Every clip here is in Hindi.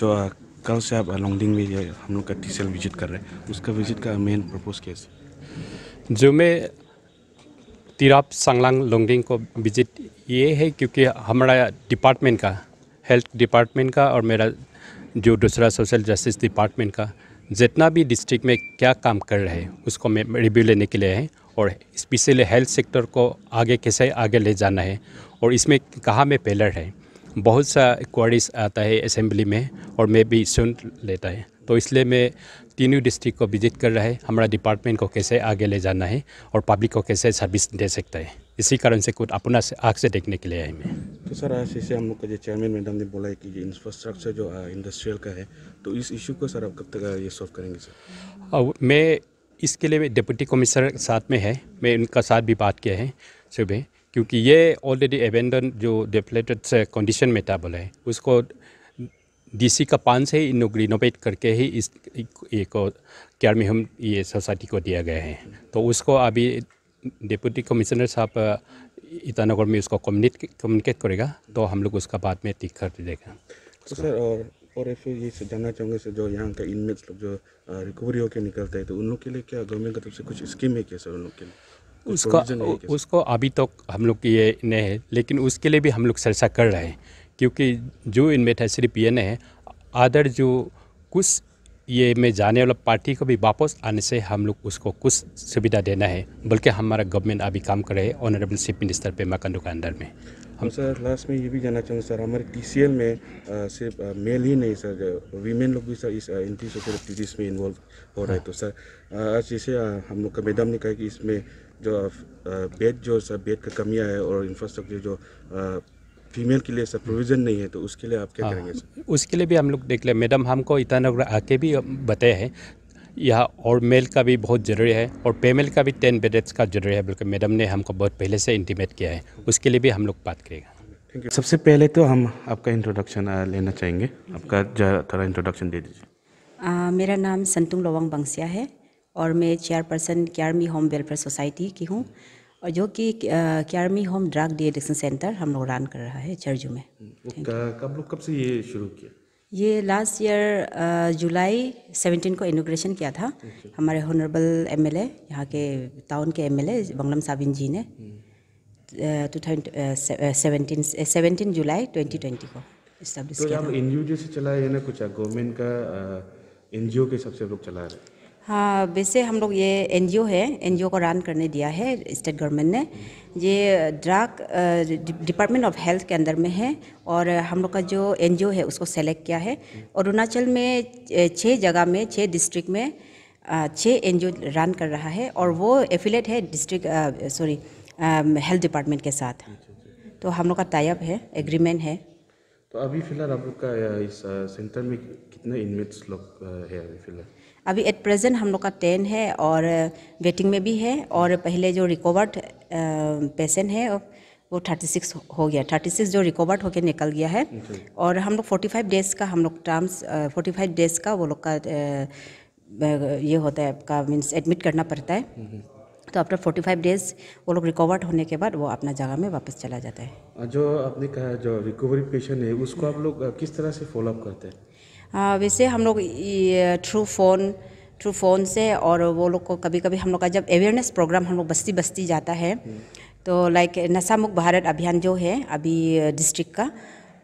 जो कल से आप लॉन्गडिंग में हम लोग का टी सेल विजिट कर रहे हैं उसका विजिट का मेन प्रपोज क्या है जो मैं तिराप सांगलांग लॉन्गडिंग को विजिट ये है क्योंकि हमारा डिपार्टमेंट का हेल्थ डिपार्टमेंट का और मेरा जो दूसरा सोशल जस्टिस डिपार्टमेंट का जितना भी डिस्ट्रिक्ट में क्या काम कर रहे हैं उसको मैं रिव्यू लेने के लिए है और स्पेशली हेल्थ सेक्टर को आगे कैसे आगे ले जाना है और इसमें कहाँ में फेलर है बहुत सा क्वारीज आता है असेंबली में और मैं भी सुन लेता है तो इसलिए मैं तीनों डिस्ट्रिक्ट को विजिट कर रहा है हमारा डिपार्टमेंट को कैसे आगे ले जाना है और पब्लिक को कैसे सर्विस दे सकता है इसी कारण से खुद अपना से आग से देखने के लिए आए मैं तो सर आज इसे हम लोग का जो चेयरमैन मैडम ने बोला है कि ये इंफ्रास्ट्रक्चर जो इंडस्ट्रियल का है तो इस इशू को सर आप कब तक ये सॉल्व करेंगे सर और मैं इसके लिए डिप्टी कमिश्नर साथ में है मैं उनका साथ भी बात किया है सुबह क्योंकि ये ऑलरेडी एबेंडन जो डेफलेटेड कंडीशन में था है उसको डीसी का पान से ही रिनोवेट करके ही इस एक क्यार में हम ये सोसाइटी को दिया गया है तो उसको अभी डिप्टी कमिश्नर साहब ईटानगर uh, में उसको कम्युनिकेट कम्युनिकेट करेगा तो हम लोग उसका बाद में ठीक कर देगा तो सर और और ऐसे ये जानना चाहूँगा सर जो यहाँ का इनमेट्स लोग जो रिकवरी uh, होकर निकलते हैं तो उन लोग के लिए क्या गवर्नमेंट की तरफ से कुछ स्कीम है क्या सर उन लोग के लिए तो उसका उसको अभी तो हम लोग की ये नहीं है लेकिन उसके लिए भी हम लोग चर्चा कर रहे हैं क्योंकि जो इनमें था सिर्फ ये नहीं है अदर जो कुछ ये में जाने वाला पार्टी को भी वापस आने से हम लोग उसको कुछ सुविधा देना है बल्कि हमारा गवर्नमेंट अभी काम कर रहे हैं honourable chief minister Pema Khandu के अंदर में हम तो सर लास्ट में ये भी जानना चाहूँगा सर हमारे टी में आ, सिर्फ मेल ही नहीं सर वीमेन लोग भी सर इस एंटी सोशल में इन्वॉल्व हो रहे हैं हाँ। तो सर आज जैसे हम लोग का मैडम ने कहा कि इसमें जो बेड जो सब बेड का कमियाँ है और इंफ्रास्ट्रक्चर जो फीमेल के लिए सब प्रोविज़न नहीं है तो उसके लिए आप क्या हाँ, करेंगे सर? उसके लिए भी हम लोग देख लें मैडम हमको ईटानगर आके भी बताए हैं यहाँ और मेल का भी बहुत ज़रूरी है और पेमेल का भी टेन बेडेट्स का ज़रूरी है बल्कि मैडम ने हमको बहुत पहले से इंटीमेट किया है उसके लिए भी हम लोग बात करेगा थैंक यू सबसे पहले तो हम आपका इंट्रोडक्शन लेना चाहेंगे आपका थोड़ा इंट्रोडक्शन दे दीजिए मेरा नाम संतुंग लोवांग बंगसिया है और मैं chairperson Kyarmi home welfare society की हूँ और जो कि Kyarmi home drug de addiction centre हम लोग रन कर रहा है चर्जू में हम्म, कब लोग कब से ये शुरू किया ये लास्ट ईयर जुलाई सेवेंटीन को इनोग्रेशन किया था हमारे हॉनरेबल एम एल ए यहाँ के टाउन के M L A बंगलम Sabin ji ने two thousand seventeen July twenty twenty को तो किया एन जी से चला ना कुछ गवर्नमेंट का एन के सबसे लोग चला रहे हैं हाँ वैसे हम लोग ये एनजीओ है एनजीओ को रन करने दिया है स्टेट गवर्नमेंट ने ये ड्रग डिपार्टमेंट ऑफ हेल्थ के अंदर में है और हम लोग का जो एनजीओ है उसको सेलेक्ट किया है अरुणाचल में छः जगह में छः डिस्ट्रिक्ट में छः एनजीओ रन कर रहा है और वो एफिलेट है डिस्ट्रिक्ट सॉरी हेल्थ डिपार्टमेंट के साथ अच्छा, अच्छा। तो हम लोग का टाइप है एग्रीमेंट है तो अभी फिलहाल आप लोग का इस सेंटर में कितने इनमेट्स लोग है अभी फिलहाल अभी एट प्रेजेंट हम लोग का टेन है और वेटिंग में भी है और पहले जो रिकवर्ड पेशेंट है वो थर्टी सिक्स हो गया थर्टी सिक्स जो रिकवर्ड होकर निकल गया है अच्छा। और हम लोग फोर्टी फाइव डेज़ का हम लोग टर्म्स फोर्टी फाइव डेज़ का वो लोग का ये होता है आपका मीन्स एडमिट करना पड़ता है हम्म, हम्म। तो आफ्टर 45 डेज वो लोग रिकवर्ड होने के बाद वो अपना जगह में वापस चला जाता है जो आपने कहा जो रिकवरी पेशेंट है उसको आप लोग किस तरह से फॉलोअप करते हैं वैसे हम लोग थ्रू फ़ोन थ्रू फ़ोन से और वो लोग को कभी कभी हम लोग का जब अवेयरनेस प्रोग्राम हम लोग बस्ती बस्ती जाता है तो लाइक नशा मुक्त भारत अभियान जो है अभी डिस्ट्रिक्ट का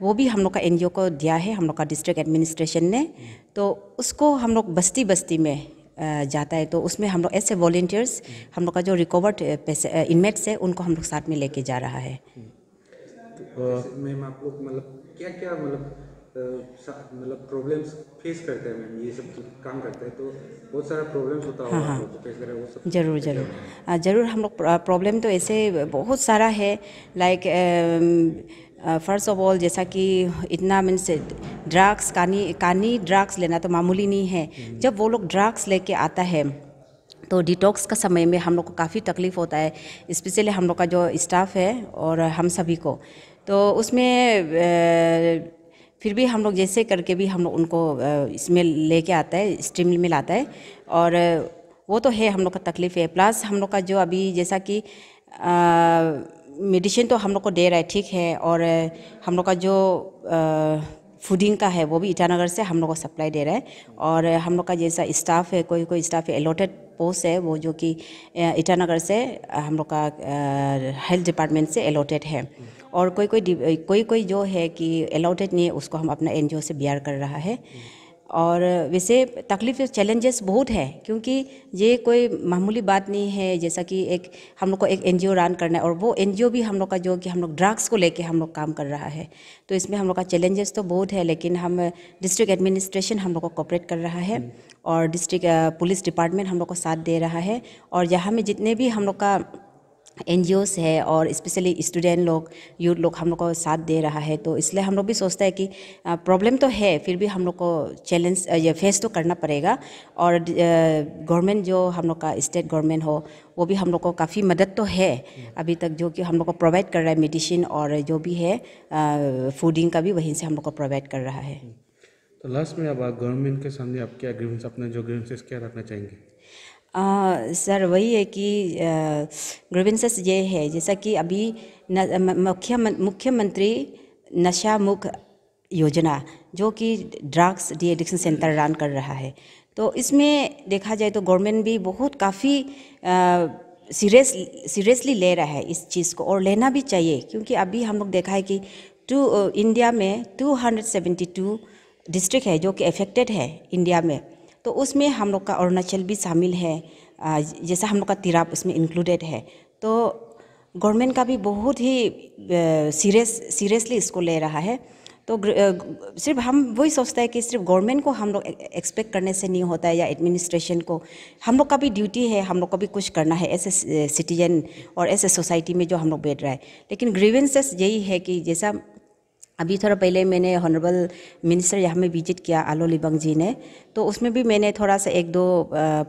वो भी हम लोग का एनजीओ को दिया है हम लोग का डिस्ट्रिक्ट एडमिनिस्ट्रेशन ने तो उसको हम लोग बस्ती बस्ती में जाता है तो उसमें हम लोग ऐसे वॉल्टियर्स हम लोग का जो रिकवर्ड इनमेट्स है उनको हम लोग साथ में लेके जा रहा है तो, मैम आप लोग मतलब क्या क्या मतलब मतलब प्रॉब्लम्स फेस करते हैं मैम ये सब काम करते हैं तो बहुत सारा प्रॉब्लम्स होता हाँ हाँ जरूर जरूर जरूर हम लोग प्रॉब्लम तो ऐसे बहुत सारा है लाइक फर्स्ट ऑफ ऑल जैसा कि इतना मीन्स ड्रग्स कानी कानी ड्रग्स लेना तो मामूली नहीं है हम्म। जब वो लोग ड्रग्स लेके आता है तो डिटॉक्स का समय में हम लोग को काफ़ी तकलीफ़ होता है इस्पेशली हम लोग का जो स्टाफ है और हम सभी को तो उसमें फिर भी हम लोग जैसे करके भी हम लोग उनको इसमें लेके आता है स्ट्रीम में लाता है और वो तो है हम लोग का तकलीफ़ है प्लस हम लोग का जो अभी जैसा कि मेडिसिन तो हम लोग को दे रहा है ठीक है और हम लोग का जो आ, फूडिंग का है वो भी ईटानगर से हम लोग को सप्लाई दे रहा है और हम लोग का जैसा स्टाफ है कोई कोई स्टाफ एलोटेड पोस्ट है वो जो कि ईटानगर से हम लोग का हेल्थ डिपार्टमेंट से एलोटेड है और कोई कोई कोई कोई जो है कि एलोटेड नहीं है उसको हम अपना एनजीओ से बियर कर रहा है और वैसे तकलीफ चैलेंजेस बहुत है क्योंकि ये कोई मामूली बात नहीं है जैसा कि एक हम लोग को एक एनजीओ रन करना है और वो एनजीओ भी हम लोग का जो कि हम लोग ड्रग्स को लेके हम लोग काम कर रहा है तो इसमें हम लोग का चैलेंजेस तो बहुत है लेकिन हम डिस्ट्रिक्ट एडमिनिस्ट्रेशन हम लोग को कॉपरेट कर रहा है और डिस्ट्रिक्ट पुलिस डिपार्टमेंट हम लोग को साथ दे रहा है और यहाँ में जितने भी हम लोग का एन है और स्पेशली स्टूडेंट लोग यूथ लोग हम लोग को साथ दे रहा है तो इसलिए हम लोग भी सोचते हैं कि प्रॉब्लम तो है फिर भी हम लोग को चैलेंज या फेस तो करना पड़ेगा और गवर्नमेंट जो हम लोग का स्टेट गवर्नमेंट हो वो भी हम लोग को काफ़ी मदद तो है अभी तक जो कि हम लोग को प्रोवाइड कर रहा है मेडिसिन और जो भी है फूडिंग का भी वहीं से हम लोग को प्रोवाइड कर रहा है तो लास्ट में अब आप गवर्नमेंट के सामने आप क्या ग्रीवेंस अपने जो ग्रीवेंसेस क्या रखना चाहेंगे आ, सर वही है कि ग्रीवेंसेस ये है जैसा कि अभी मुख्य मुख्यमंत्री नशा मुख योजना जो कि drugs de addiction centre run कर रहा है तो इसमें देखा जाए तो गवर्नमेंट भी बहुत काफ़ी सीरियस सीरियसली ले रहा है इस चीज़ को और लेना भी चाहिए क्योंकि अभी हम लोग देखा है कि टू इंडिया में 272 डिस्ट्रिक्ट है जो कि अफेक्टेड है इंडिया में तो उसमें हम लोग का अरुणाचल भी शामिल है जैसा हम लोग का तिराप उसमें इंक्लूडेड है तो गवर्नमेंट का भी बहुत ही सीरियस सीरियसली इसको ले रहा है तो सिर्फ हम वही सोचते हैं कि सिर्फ गवर्नमेंट को हम लोग एक्सपेक्ट करने से नहीं होता है या एडमिनिस्ट्रेशन को हम लोग का भी ड्यूटी है हम लोग को भी कुछ करना है एज ए सिटीजन और एज ए सोसाइटी में जो हम लोग बैठ रहा है लेकिन ग्रीवेंसेस यही है कि जैसा अभी थोड़ा पहले मैंने हॉनरेबल मिनिस्टर यहाँ में विजिट किया आलो लिबंग जी ने तो उसमें भी मैंने थोड़ा सा एक दो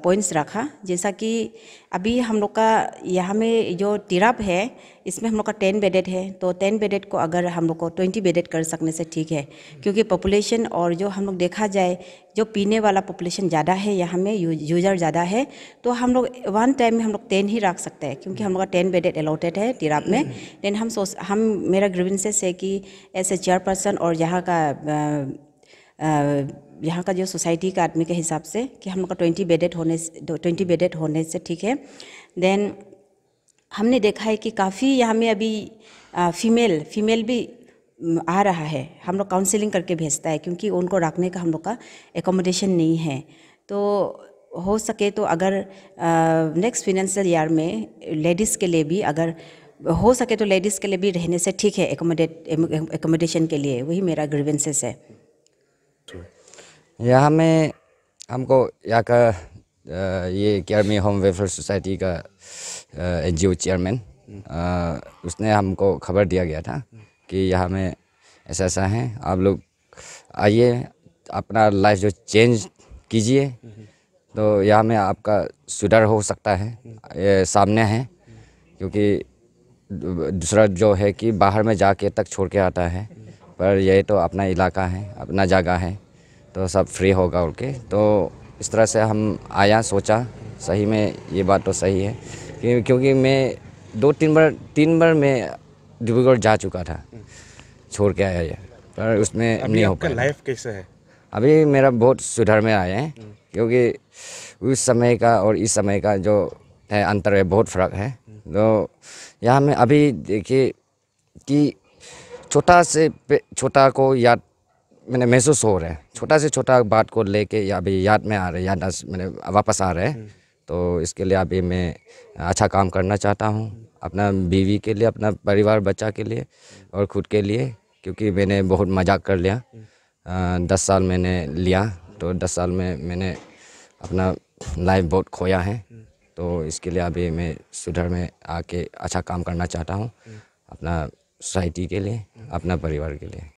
पॉइंट्स रखा जैसा कि अभी हम लोग का यहाँ में जो तिरप है इसमें हम लोग का टेन बेडेड है तो टेन बेडेड को अगर हम लोग को ट्वेंटी बेडेड कर सकने से ठीक है क्योंकि पॉपुलेशन और जो हम लोग देखा जाए जो पीने वाला पॉपुलेशन ज़्यादा है में हमें यूजर ज़्यादा है तो हम लोग वन टाइम में हम लोग टेन ही रख सकते हैं क्योंकि हम लोग का टेन बेडेड अलॉटेड है तिराप में देन हम सोच हम मेरा ग्रीवेंसेस है कि एज ए चेयरपर्सन और यहाँ का यहाँ का जो सोसाइटी का आदमी के हिसाब से कि हम लोग का ट्वेंटी बेडेड होने ट्वेंटी बेडेड होने से ठीक है देन हमने देखा है कि काफ़ी यहाँ में अभी फीमेल फीमेल भी आ रहा है हम लोग काउंसिलिंग करके भेजता है क्योंकि उनको रखने का हम लोग का एकोमोडेशन नहीं है तो हो सके तो अगर नेक्स्ट फिनेंशियल ईयर में लेडीज़ के लिए भी अगर हो सके तो लेडीज़ के लिए भी रहने से ठीक है एकोमोडेट एकोमोडेशन के लिए वही मेरा ग्रीवेंसेस है यहाँ में हमको यहाँ का ये केयरमी होम वेलफेयर सोसाइटी का एन जी चेयरमैन उसने हमको खबर दिया गया था कि यहाँ में ऐसा ऐसा है आप लोग आइए अपना लाइफ जो चेंज कीजिए तो यहाँ में आपका सुधर हो सकता है ये सामने है क्योंकि दूसरा जो है कि बाहर में जाके तक छोड़ के आता है पर ये तो अपना इलाका है अपना जगह है तो सब फ्री होगा के तो इस तरह से हम आया सोचा सही में ये बात तो सही है क्योंकि मैं दो तीन बार तीन बार मैं डिब्रूगढ़ जा चुका था छोड़ के आया है पर उसमें नहीं हो लाइफ कैसे है अभी मेरा बहुत सुधार में आया है हम्म। क्योंकि उस समय का और इस समय का जो है अंतर है बहुत फ़र्क है तो यहाँ में अभी देखिए कि छोटा से छोटा को याद मैंने महसूस हो रहा है हम्म। छोटा से छोटा बात को लेके या अभी याद में आ रहा है याद मैंने वापस आ रहे हैं हम्म। तो इसके लिए अभी मैं अच्छा काम करना चाहता हूँ अपना बीवी के लिए अपना परिवार बच्चा के लिए और खुद के लिए क्योंकि मैंने बहुत मजाक कर लिया हम्म। दस साल मैंने लिया तो दस साल में मैंने अपना लाइफ बहुत खोया है हम्म। तो इसके लिए अभी मैं सुधर में आके अच्छा काम करना चाहता हूँ हम्म। अपना सोसाइटी के लिए अपना परिवार के लिए